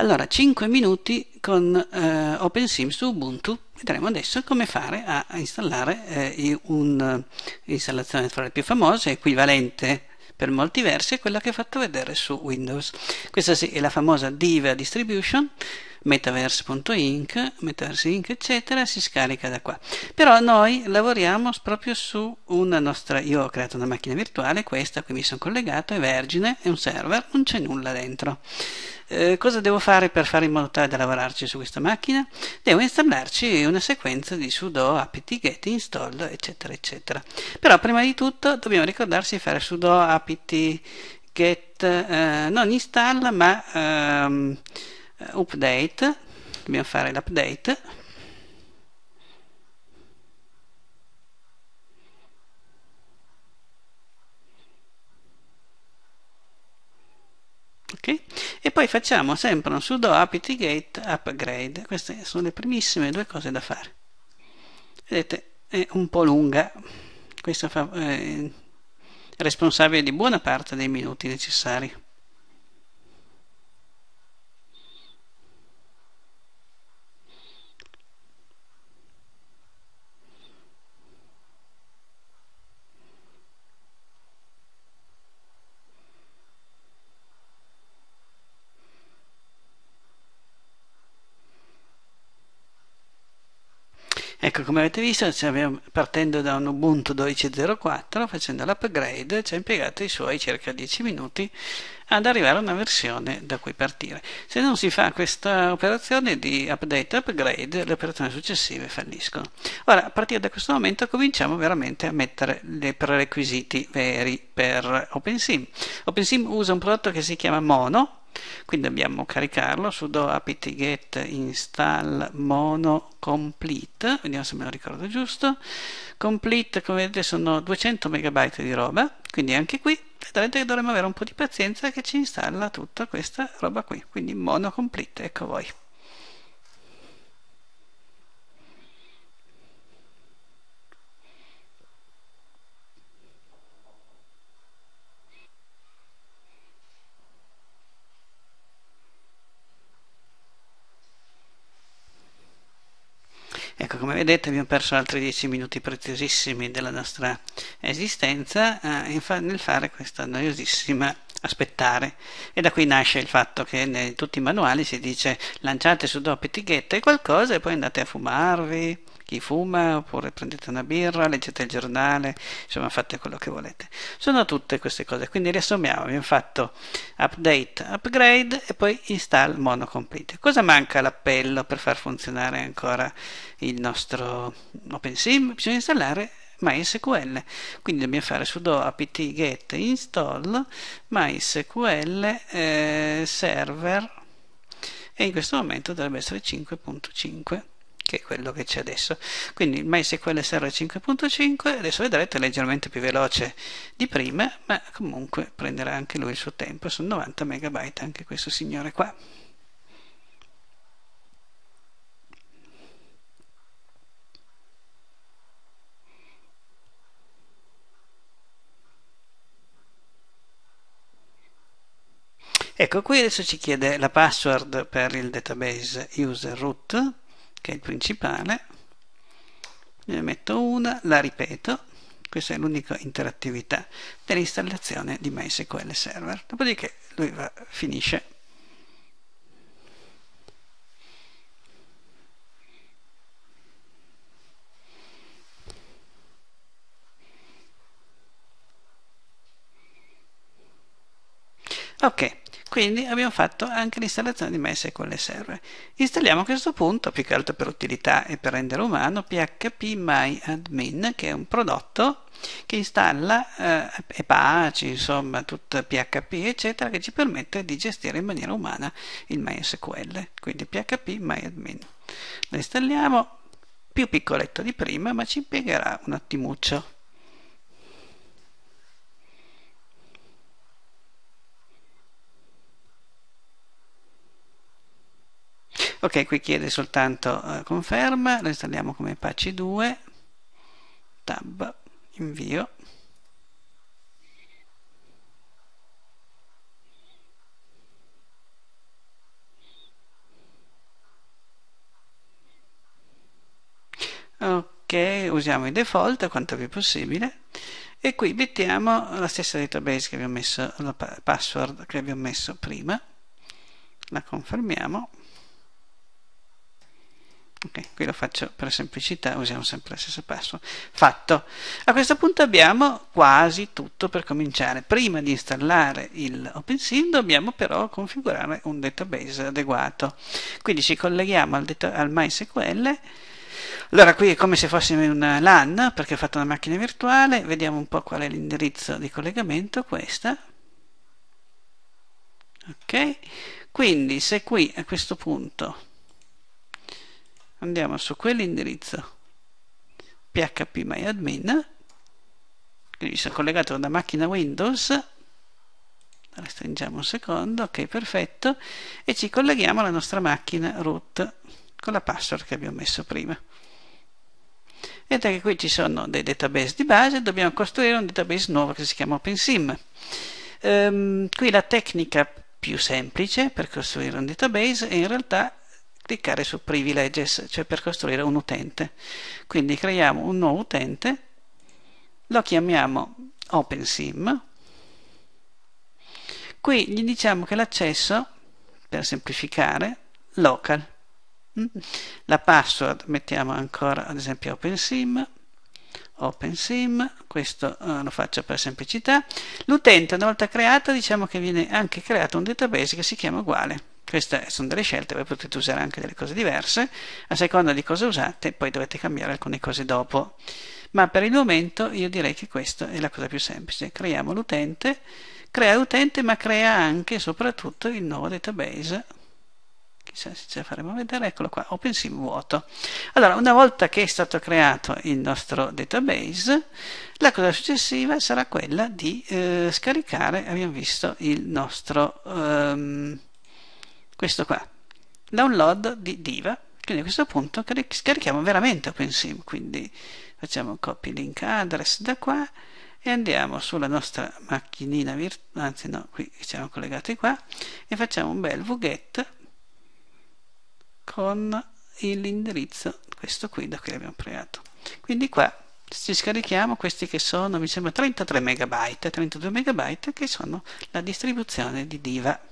Allora, 5 minuti con eh, OpenSim su Ubuntu. Vedremo adesso come fare a installare eh, un'installazione eh, fra le più famose, equivalente per molti versi a quella che ho fatto vedere su Windows. Questa sì è la famosa Diva Distribution metaverse.inc, metaverse.inc, eccetera, si scarica da qua. Però noi lavoriamo proprio su una nostra, io ho creato una macchina virtuale, questa qui mi sono collegato, è vergine, è un server, non c'è nulla dentro. Eh, cosa devo fare per fare in modo tale da lavorarci su questa macchina? Devo installarci una sequenza di sudo apt get install eccetera eccetera. Però prima di tutto dobbiamo ricordarsi di fare sudo apt get eh, non install ma ehm, eh, update dobbiamo fare l'update Okay. E poi facciamo sempre un sudo apt-get upgrade. Queste sono le primissime due cose da fare. Vedete, è un po' lunga. Questa fa, eh, è responsabile di buona parte dei minuti necessari. Ecco, come avete visto, partendo da un Ubuntu 12.04, facendo l'upgrade, ci ha impiegato i suoi circa 10 minuti ad arrivare a una versione da cui partire. Se non si fa questa operazione di update upgrade, le operazioni successive falliscono. Ora, a partire da questo momento cominciamo veramente a mettere i prerequisiti veri per OpenSim. OpenSim usa un prodotto che si chiama Mono, quindi dobbiamo caricarlo sudo apt-get install mono complete vediamo se me lo ricordo giusto complete come vedete sono 200 MB di roba quindi anche qui vedrete che dovremo avere un po' di pazienza che ci installa tutta questa roba qui quindi mono complete ecco voi Ecco, come vedete abbiamo perso altri 10 minuti preziosissimi della nostra esistenza eh, fa nel fare questa noiosissima aspettare e da qui nasce il fatto che in tutti i manuali si dice lanciate su dopo etichette qualcosa e poi andate a fumarvi chi fuma, oppure prendete una birra, leggete il giornale, insomma fate quello che volete. Sono tutte queste cose, quindi riassumiamo, abbiamo fatto update, upgrade e poi install monocomplete. Cosa manca all'appello per far funzionare ancora il nostro OpenSim? Bisogna installare MySQL. Quindi dobbiamo fare sudo apt get install MySQL eh, server e in questo momento dovrebbe essere 5.5 che è quello che c'è adesso. Quindi il MySQL Server 5.5 adesso vedrete è leggermente più veloce di prima, ma comunque prenderà anche lui il suo tempo, sono 90 MB anche questo signore qua. Ecco, qui adesso ci chiede la password per il database user root che è il principale, ne metto una, la ripeto, questa è l'unica interattività dell'installazione di MySQL Server, dopodiché lui va, finisce. Ok, quindi abbiamo fatto anche l'installazione di MySQL Server. Installiamo a questo punto, più che altro per utilità e per rendere umano, PHP MyAdmin, che è un prodotto che installa eh, e insomma, tutto PHP, eccetera, che ci permette di gestire in maniera umana il MySQL. Quindi PHP MyAdmin. Lo installiamo, più piccoletto di prima, ma ci impiegherà un attimuccio ok qui chiede soltanto eh, conferma lo installiamo come Apache 2 tab invio ok usiamo i default quanto più possibile e qui mettiamo la stessa database che abbiamo messo la password che abbiamo messo prima la confermiamo Okay, qui lo faccio per semplicità, usiamo sempre la stessa password. Fatto. A questo punto abbiamo quasi tutto per cominciare. Prima di installare il OpenSIM dobbiamo però configurare un database adeguato. Quindi ci colleghiamo al, al MySQL. Allora qui è come se fossimo in una LAN perché ho fatto una macchina virtuale. Vediamo un po' qual è l'indirizzo di collegamento. Questa. Ok. Quindi se qui a questo punto andiamo su quell'indirizzo phpMyAdmin mi sono collegato alla macchina Windows restringiamo un secondo ok perfetto e ci colleghiamo alla nostra macchina root con la password che abbiamo messo prima vedete che qui ci sono dei database di base dobbiamo costruire un database nuovo che si chiama OpenSim ehm, qui la tecnica più semplice per costruire un database è in realtà cliccare su privileges, cioè per costruire un utente. Quindi creiamo un nuovo utente, lo chiamiamo OpenSim, qui gli diciamo che l'accesso, per semplificare, local. Mm? La password mettiamo ancora ad esempio OpenSim, OpenSim, questo eh, lo faccio per semplicità. L'utente una volta creato diciamo che viene anche creato un database che si chiama uguale. Queste sono delle scelte, voi potete usare anche delle cose diverse, a seconda di cosa usate poi dovete cambiare alcune cose dopo. Ma per il momento io direi che questa è la cosa più semplice, creiamo l'utente, crea l'utente ma crea anche e soprattutto il nuovo database chissà se ce la faremo vedere, eccolo qua, OpenSim vuoto. Allora, una volta che è stato creato il nostro database, la cosa successiva sarà quella di eh, scaricare, abbiamo visto, il nostro... Um, questo qua, download di diva, quindi a questo punto scarichiamo veramente OpenSim, quindi facciamo copy link address da qua e andiamo sulla nostra macchinina virtuale, anzi no, qui siamo collegati qua, e facciamo un bel vughet con l'indirizzo, questo qui da cui abbiamo creato. Quindi qua ci scarichiamo questi che sono, mi sembra, 33 MB, 32 MB, che sono la distribuzione di Diva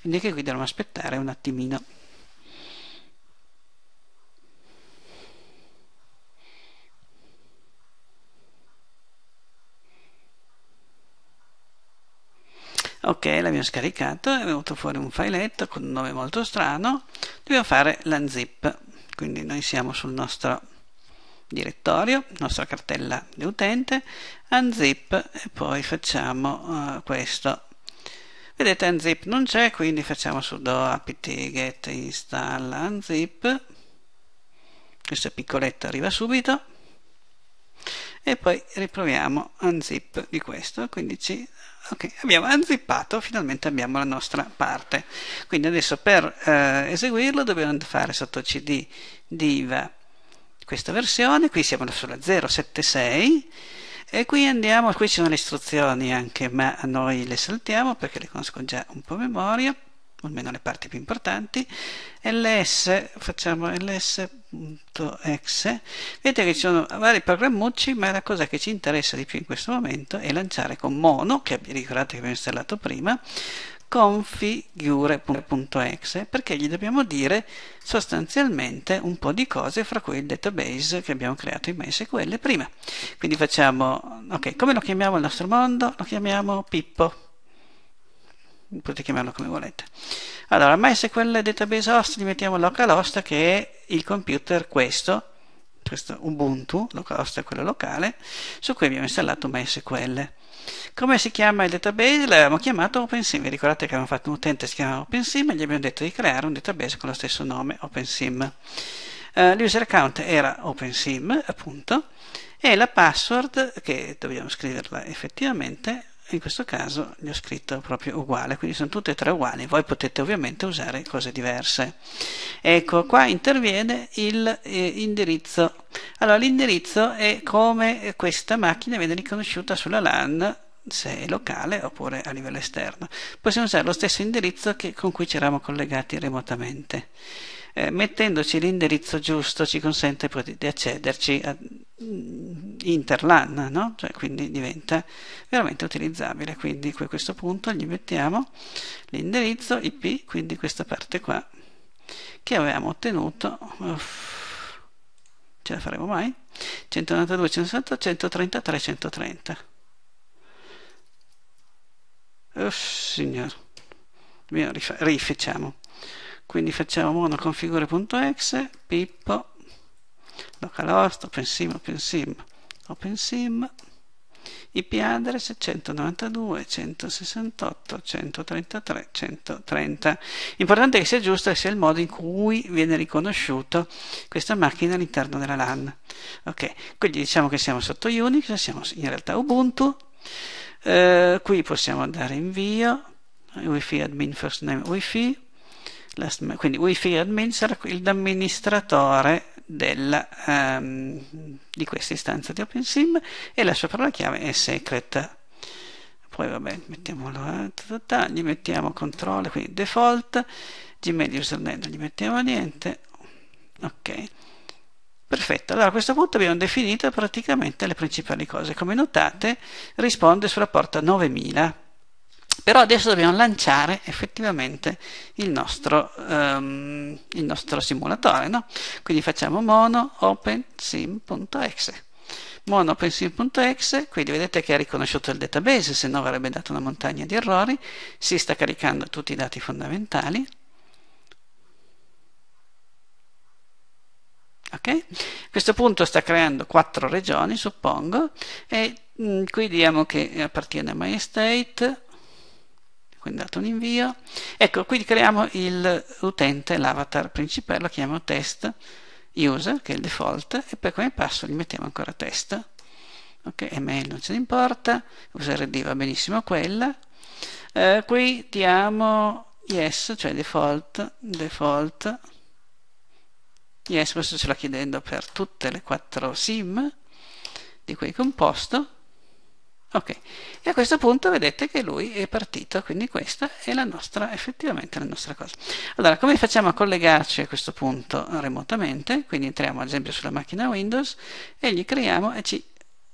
quindi anche qui dobbiamo aspettare un attimino ok l'abbiamo scaricato è venuto fuori un filetto con un nome molto strano dobbiamo fare l'unzip quindi noi siamo sul nostro direttorio nostra cartella di utente unzip e poi facciamo uh, questo vedete unzip non c'è quindi facciamo sudo apt get install unzip questa piccoletta arriva subito e poi riproviamo unzip di questo quindi ci ok abbiamo unzippato finalmente abbiamo la nostra parte quindi adesso per eh, eseguirlo dobbiamo fare sotto cd diva questa versione qui siamo sulla 076 e qui andiamo qui ci sono le istruzioni anche ma noi le saltiamo perché le conosco già un po' a memoria almeno le parti più importanti ls facciamo ls.exe vedete che ci sono vari programmucci ma la cosa che ci interessa di più in questo momento è lanciare con mono che ricordate che abbiamo installato prima configure.exe perché gli dobbiamo dire sostanzialmente un po' di cose fra cui il database che abbiamo creato in MySQL prima. Quindi facciamo, ok, come lo chiamiamo il nostro mondo? Lo chiamiamo Pippo. Potete chiamarlo come volete. Allora, MySQL database host, gli mettiamo localhost che è il computer questo, questo Ubuntu, localhost è quello locale, su cui abbiamo installato MySQL. Come si chiama il database? L'avevamo chiamato OpenSim, vi ricordate che avevamo fatto un utente che si chiamava OpenSim e gli abbiamo detto di creare un database con lo stesso nome OpenSim. Uh, l'user account era OpenSim, appunto, e la password, che dobbiamo scriverla effettivamente, in questo caso gli ho scritto proprio uguale, quindi sono tutte e tre uguali, voi potete ovviamente usare cose diverse. Ecco, qua interviene l'indirizzo. Eh, allora, l'indirizzo è come questa macchina viene riconosciuta sulla LAN se è locale oppure a livello esterno. Possiamo usare lo stesso indirizzo che, con cui ci eravamo collegati remotamente eh, mettendoci l'indirizzo giusto ci consente poi di accederci a mm, interlan, no? cioè, quindi diventa veramente utilizzabile. Quindi a questo punto gli mettiamo l'indirizzo IP, quindi questa parte qua che avevamo ottenuto. Uff, ce la faremo mai 192 160 133 130 Uff, signor rifacciamo quindi facciamo mono configure.exe pippo localhost opensim opensim opensim IP address 192, 168, 133, 130. Importante che sia giusto e sia il modo in cui viene riconosciuto questa macchina all'interno della LAN. Ok, quindi diciamo che siamo sotto Unix, siamo in realtà Ubuntu. Eh, qui possiamo dare invio, wifi admin first name wifi, quindi wifi administrator, l'amministratore della, um, ehm, di questa istanza di OpenSIM e la sua parola chiave è secret poi vabbè mettiamolo eh, gli mettiamo controllo quindi default gmail username non gli mettiamo niente ok perfetto allora a questo punto abbiamo definito praticamente le principali cose come notate risponde sulla porta 9000 però adesso dobbiamo lanciare effettivamente il nostro, um, il nostro simulatore no? quindi facciamo mono opensim.exe mono opensim.exe quindi vedete che ha riconosciuto il database se no avrebbe dato una montagna di errori si sta caricando tutti i dati fondamentali ok? A questo punto sta creando quattro regioni, suppongo, e mh, mm, qui diciamo che appartiene a MyState, quindi dato un invio ecco qui creiamo l'utente l'avatar principale lo chiamiamo test user che è il default e poi come passo gli mettiamo ancora test ok email non ce ne importa usrd va benissimo quella eh, qui diamo yes cioè default default yes questo ce l'ha chiedendo per tutte le quattro sim di cui composto Ok, e a questo punto vedete che lui è partito, quindi questa è la nostra, effettivamente la nostra cosa. Allora, come facciamo a collegarci a questo punto remotamente? Quindi entriamo ad esempio sulla macchina Windows e gli creiamo e ci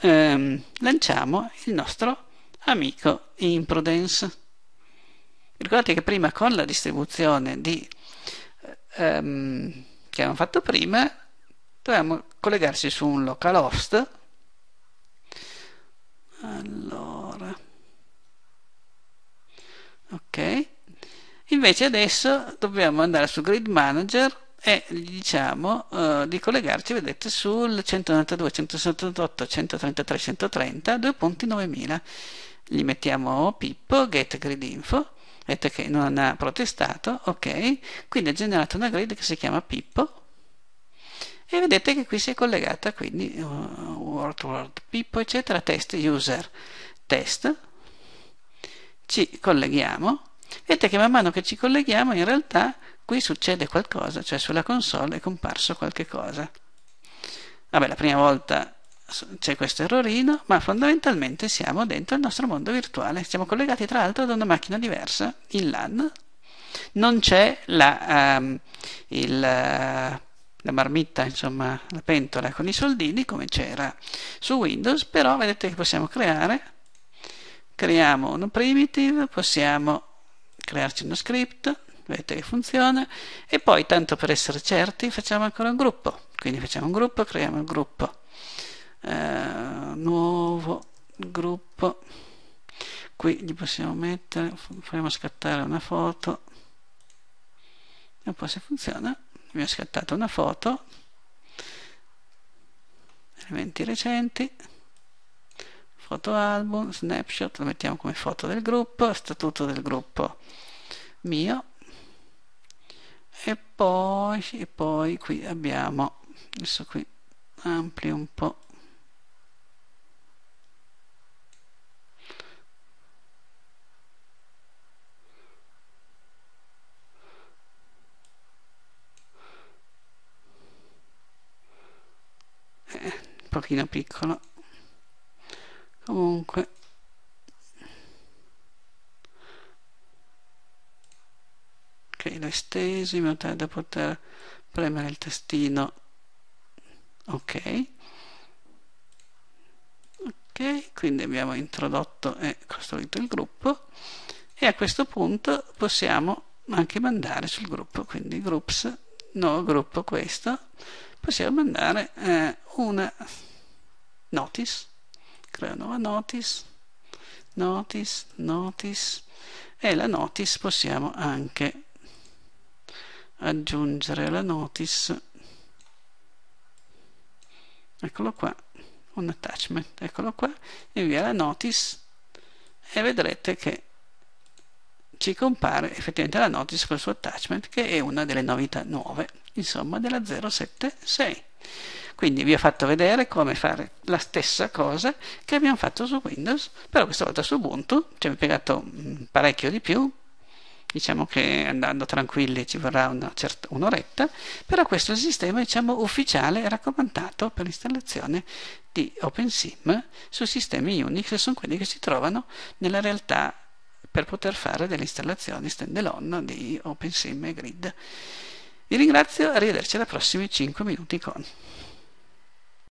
ehm, lanciamo il nostro amico Imprudence. Ricordate che prima con la distribuzione di, eh, ehm, che abbiamo fatto prima, dovevamo collegarsi su un localhost ok invece adesso dobbiamo andare su grid manager e gli diciamo uh, di collegarci vedete sul 192 178 133 130 due punti 9000 gli mettiamo pippo get grid info vedete che non ha protestato ok quindi ha generato una grid che si chiama pippo e vedete che qui si è collegata quindi uh, eh, word word pippo eccetera test user test ci colleghiamo, vedete che man mano che ci colleghiamo in realtà qui succede qualcosa, cioè sulla console è comparso qualche cosa. Vabbè, la prima volta c'è questo errorino, ma fondamentalmente siamo dentro il nostro mondo virtuale, siamo collegati tra l'altro da una macchina diversa, in LAN, non c'è la, um, il, la marmitta, insomma la pentola con i soldini come c'era su Windows, però vedete che possiamo creare creiamo un primitive, possiamo crearci uno script, vedete che funziona, e poi tanto per essere certi facciamo ancora un gruppo, quindi facciamo un gruppo, creiamo il gruppo, eh, nuovo gruppo, qui gli possiamo mettere, faremo scattare una foto, non so se funziona, mi ha scattato una foto, elementi recenti, foto album, snapshot, lo mettiamo come foto del gruppo, statuto del gruppo mio e poi, e poi qui abbiamo adesso qui amplio un po' eh, un pochino piccolo comunque ok l'ho esteso in modo tale da poter premere il tastino ok ok quindi abbiamo introdotto e costruito il gruppo e a questo punto possiamo anche mandare sul gruppo quindi groups nuovo gruppo questo possiamo mandare eh, una notice Clanova notice, notice, notice e la notice possiamo anche aggiungere la notice eccolo qua un attachment, eccolo qua invia la notice e vedrete che ci compare effettivamente la notice col suo attachment che è una delle novità nuove insomma della 076 quindi vi ho fatto vedere come fare la stessa cosa che abbiamo fatto su Windows, però questa volta su Ubuntu, ci abbiamo piegato mm, parecchio di più, diciamo che andando tranquilli ci vorrà certa, un'oretta, però questo è il sistema diciamo, ufficiale raccomandato per l'installazione di OpenSIM su sistemi Unix, che sono quelli che si trovano nella realtà per poter fare delle installazioni standalone di OpenSIM e Grid. Vi ringrazio, arrivederci alla prossima 5 minuti con.